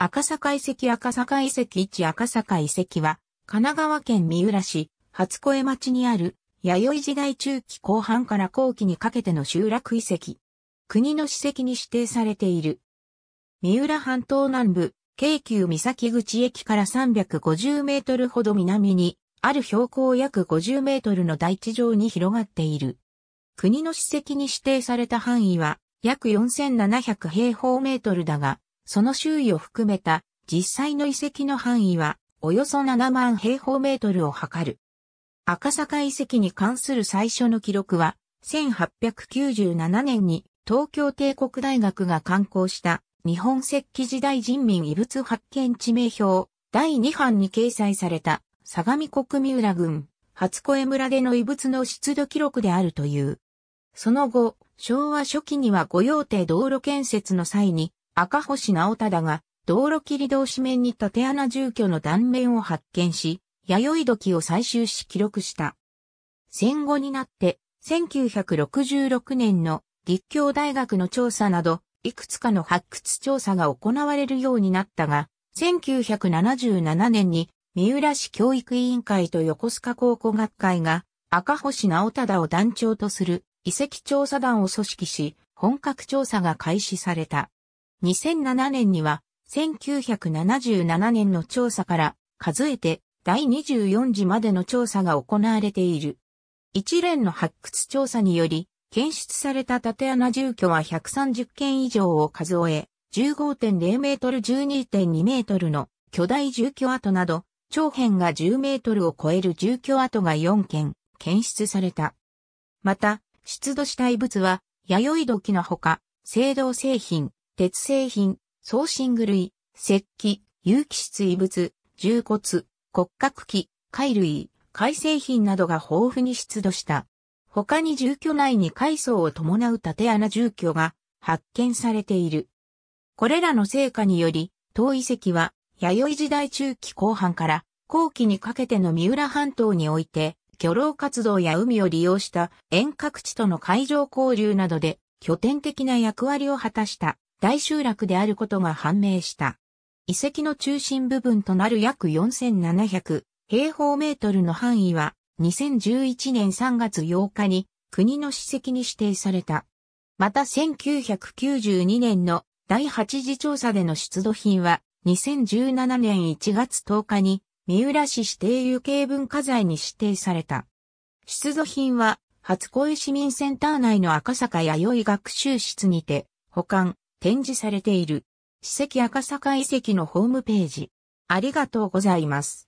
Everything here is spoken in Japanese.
赤坂遺跡赤坂遺跡一赤坂遺跡は、神奈川県三浦市、初声町にある、弥生時代中期後半から後期にかけての集落遺跡。国の史跡に指定されている。三浦半島南部、京急三崎口駅から350メートルほど南に、ある標高約50メートルの大地上に広がっている。国の史跡に指定された範囲は、約4700平方メートルだが、その周囲を含めた実際の遺跡の範囲はおよそ7万平方メートルを測る。赤坂遺跡に関する最初の記録は1897年に東京帝国大学が刊行した日本石器時代人民遺物発見地名表第2版に掲載された相模国三浦郡初声村での遺物の出土記録であるという。その後、昭和初期には御用邸道路建設の際に赤星直忠が道路切り同士面に縦穴住居の断面を発見し、弥生時を採集し記録した。戦後になって、1966年の立教大学の調査など、いくつかの発掘調査が行われるようになったが、1977年に三浦市教育委員会と横須賀考古学会が赤星直忠を団長とする遺跡調査団を組織し、本格調査が開始された。2007年には、1977年の調査から数えて第24次までの調査が行われている。一連の発掘調査により、検出された縦穴住居は130件以上を数え、15.0メートル12.2メートルの巨大住居跡など、長辺が10メートルを超える住居跡が4件検出された。また、出土した遺物は、弥生土器のほか、青銅製品、鉄製品、送信具類、石器、有機質異物、重骨、骨格器、貝類、海製品などが豊富に出土した。他に住居内に階層を伴う縦穴住居が発見されている。これらの成果により、当遺跡は弥生時代中期後半から後期にかけての三浦半島において、漁労活動や海を利用した遠隔地との海上交流などで拠点的な役割を果たした。大集落であることが判明した。遺跡の中心部分となる約4700平方メートルの範囲は2011年3月8日に国の史跡に指定された。また1992年の第8次調査での出土品は2017年1月10日に三浦市指定有形文化財に指定された。出土品は初恋市民センター内の赤坂弥生学習室にて保管、展示されている。史跡赤坂遺跡のホームページ。ありがとうございます。